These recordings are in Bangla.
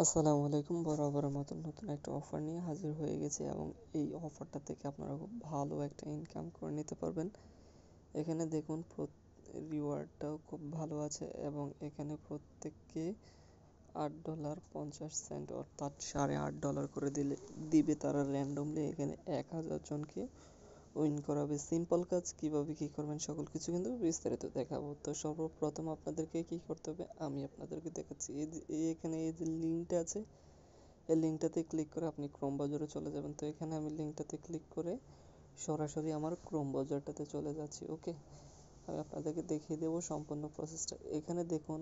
আসসালামু আলাইকুম বরাবরের মতো নতুন একটা অফার নিয়ে হাজির হয়ে গেছি এবং এই অফারটা থেকে আপনারা খুব ভালো একটা ইনকাম করে নিতে পারবেন এখানে দেখুন রিওয়ার্ডটাও খুব ভালো আছে এবং এখানে প্রত্যেককে আট ডলার পঞ্চাশ সেন্ট অর্থাৎ সাড়ে আট ডলার করে দিলে দিবে তারা র্যান্ডমলি এখানে এক হাজার জনকে উইন করাবে সিম্পল কাজ কিভাবে কি করবেন সকল কিছু কিন্তু বিস্তারিত দেখাবো তো সর্বপ্রথম আপনাদেরকে কি করতে হবে আমি আপনাদেরকে দেখাচ্ছি এই এখানে এই যে লিঙ্কটা আছে এই লিঙ্কটাতে ক্লিক করে আপনি ক্রোম বাজারে চলে যাবেন তো এখানে আমি লিঙ্কটাতে ক্লিক করে সরাসরি আমার ক্রোম ব্রাউজারটাতে চলে যাচ্ছি ওকে আমি আপনাদেরকে দেখিয়ে দেবো সম্পূর্ণ প্রসেসটা এখানে দেখুন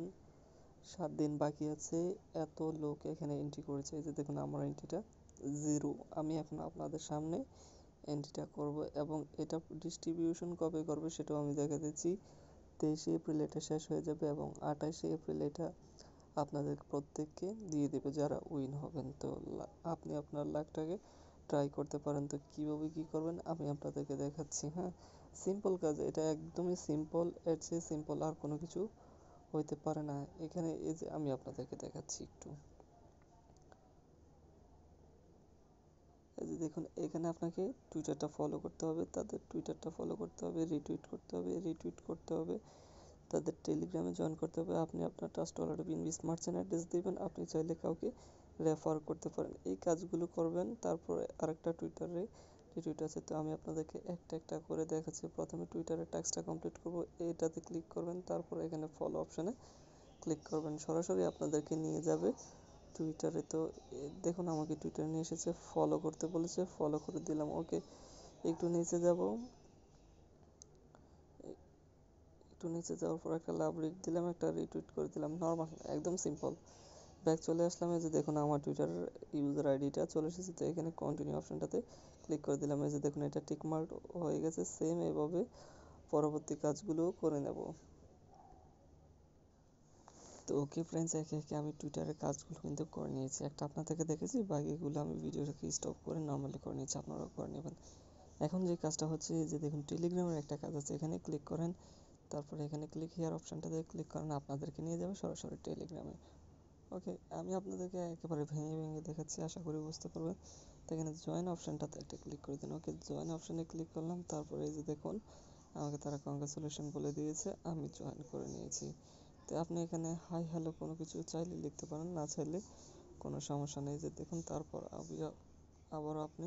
সাত দিন বাকি আছে এত লোক এখানে এন্ট্রি করেছে এই যে দেখুন আমার এন্ট্রিটা জিরো আমি এখন আপনাদের সামনে এন্ট্রিটা করব এবং এটা ডিস্ট্রিবিউশন কবে করব সেটাও আমি দেখা দিচ্ছি তেইশে এপ্রিল এটা শেষ হয়ে যাবে এবং আঠাশে এপ্রিল এটা আপনাদের প্রত্যেককে দিয়ে দেবে যারা উইন হবেন তো আপনি আপনার লাকটাকে ট্রাই করতে পারেন তো কীভাবে কী করবেন আমি আপনাদেরকে দেখাচ্ছি হ্যাঁ সিম্পল কাজ এটা একদমই সিম্পল এর চেয়ে সিম্পল আর কোনো কিছু হইতে পারে না এখানে এই যে আমি আপনাদেরকে দেখাচ্ছি একটু দেখুন এখানে আপনাকে টুইটারটা ফলো করতে হবে তাদের টুইটারটা ফলো করতে হবে রিটুইট করতে হবে রিটুইট করতে হবে তাদের টেলিগ্রামে জয়েন করতে হবে আপনি আপনার trust wallet BNB smart chain address দেবেন আপনি চাইলে কাউকে রেফার করতে পারেন এই কাজগুলো করবেন তারপর আরেকটা টুইটারে রিটুইট আছে তো আমি আপনাদেরকে একটা একটা করে দেখাচ্ছি প্রথমে টুইটারে টাস্কটা কমপ্লিট করব এটাতে ক্লিক করবেন তারপর এখানে ফলো অপশানে ক্লিক করবেন সরাসরি আপনাদেরকে নিয়ে যাবে টুইটারে তো দেখুন আমাকে টুইটারে নিয়ে এসেছে ফলো করতে বলেছে ফলো করে দিলাম ওকে একটু নিচে যাব একটু নিচে যাওয়ার পর একটা লাভ রিট দিলাম একটা রিটুইট করে দিলাম নর্মাল একদম সিম্পল ব্যাক চলে আসলাম এই যে দেখুন আমার টুইটার ইউজার আইডিটা চলে এসেছে তো এখানে কন্টিনিউ অপশানটাতে ক্লিক করে দিলাম এই যে দেখুন এটা টিকমার্ক হয়ে গেছে সেম এভাবে পরবর্তী কাজগুলো করে নেব তো ওকে ফ্রেন্ডস একে একে আমি টুইটারের কাজগুলো কিন্তু করে নিয়েছি একটা আপনাদেরকে দেখেছি বাকিগুলো আমি ভিডিওটাকে স্টপ করে নর্মালি করে নিয়েছি আপনারাও করে নেবেন এখন যে কাজটা হচ্ছে যে দেখুন টেলিগ্রামের একটা কাজ আছে এখানে ক্লিক করেন তারপরে এখানে ক্লিক হেয়ার দিয়ে ক্লিক করেন আপনাদেরকে নিয়ে যাবে সরাসরি টেলিগ্রামে ওকে আমি আপনাদেরকে একেবারে ভেঙে ভেঙে দেখাচ্ছি আশা করি বুঝতে পারবেন তো এখানে জয়েন অপশানটাতে একটা ক্লিক করে দিন ওকে জয়েন অপশানে ক্লিক করলাম তারপরে এই যে দেখুন আমাকে তারা কংগ্রেচুলেশন বলে দিয়েছে আমি জয়েন করে নিয়েছি তো আপনি এখানে হাই হ্যালো কোনো কিছু চাইলে লিখতে পারেন না চাইলে কোনো সমস্যা নেই যে দেখুন তারপর আবারও আপনি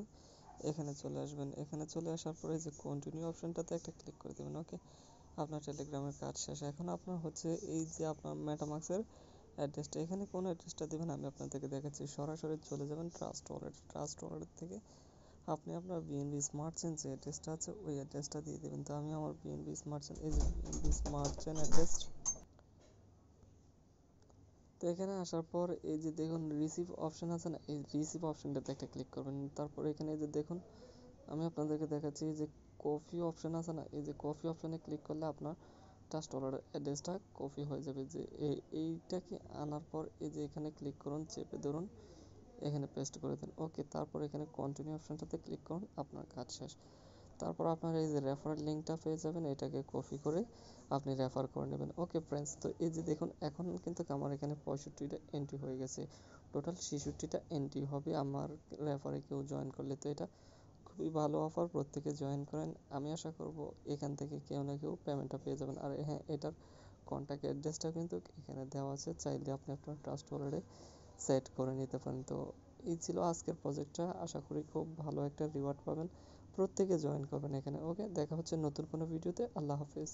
এখানে চলে আসবেন এখানে চলে আসার পরে যে কন্টিনিউ অপশনটাতে একটা ক্লিক করে দেবেন ওকে আপনার টেলিগ্রামের কাজ শেষ এখন আপনার হচ্ছে এই যে আপনার ম্যাটামাক্সের অ্যাড্রেসটা এখানে কোনো অ্যাড্রেসটা দেবেন আমি আপনাদেরকে দেখাচ্ছি সরাসরি চলে যাবেন ট্রাস্ট ওয়ালেট ট্রাস্ট ওয়ালেট থেকে আপনি আপনার বিএনবি স্মার্ট চেন যে অ্যাড্রেসটা আছে ওই অ্যাড্রেসটা দিয়ে দেবেন তো আমি আমার বিএনবি স্মার্ট চেন এই যে বিএনবি স্মার্ট চেন অ্যাড্রেস তো এখানে আসার পর এই যে দেখুন রিসিভ অপশন আছে না এই রিসিভ অপশনটাতে একটা ক্লিক করবেন তারপর এখানে এই যে দেখুন আমি আপনাদেরকে দেখাচ্ছি যে কফি অপশন আছে না এই যে কফি অপশানে ক্লিক করলে আপনার ট্রাস্ট অর্ডার অ্যাড্রেসটা কপি হয়ে যাবে যে এইটাকে আনার পর এই যে এখানে ক্লিক করুন চেপে ধরুন এখানে পেস্ট করে দেন ওকে তারপর এখানে কন্টিনিউ অপশনটাতে ক্লিক করুন আপনার কাজ শেষ তারপর আপনারা এই যে রেফার লিঙ্কটা পেয়ে যাবেন এটাকে কপি করে আপনি রেফার করে নেবেন ওকে ফ্রেন্ডস তো এই যে দেখুন এখন কিন্তু আমার এখানে পঁয়ষট্টিটা এন্ট্রি হয়ে গেছে টোটাল ছেষট্টিটা এন্ট্রি হবে আমার রেফারে কেউ জয়েন করলে তো এটা খুবই ভালো অফার প্রত্যেকে জয়েন করেন আমি আশা করব এখান থেকে কেউ না কেউ পেমেন্টটা পেয়ে যাবেন আর হ্যাঁ এটার কন্ট্যাক্ট অ্যাড্রেসটা কিন্তু এখানে দেওয়া আছে চাইলে আপনি আপনার ট্রাস্ট ওয়ালেটে সেট করে নিতে পারেন তো এই ছিল আজকের প্রজেক্টটা আশা করি খুব ভালো একটা রিওয়ার্ড পাবেন প্রত্যেকে জয়েন করবেন এখানে ওকে দেখা হচ্ছে নতুন কোনো ভিডিওতে আল্লাহ হাফেজ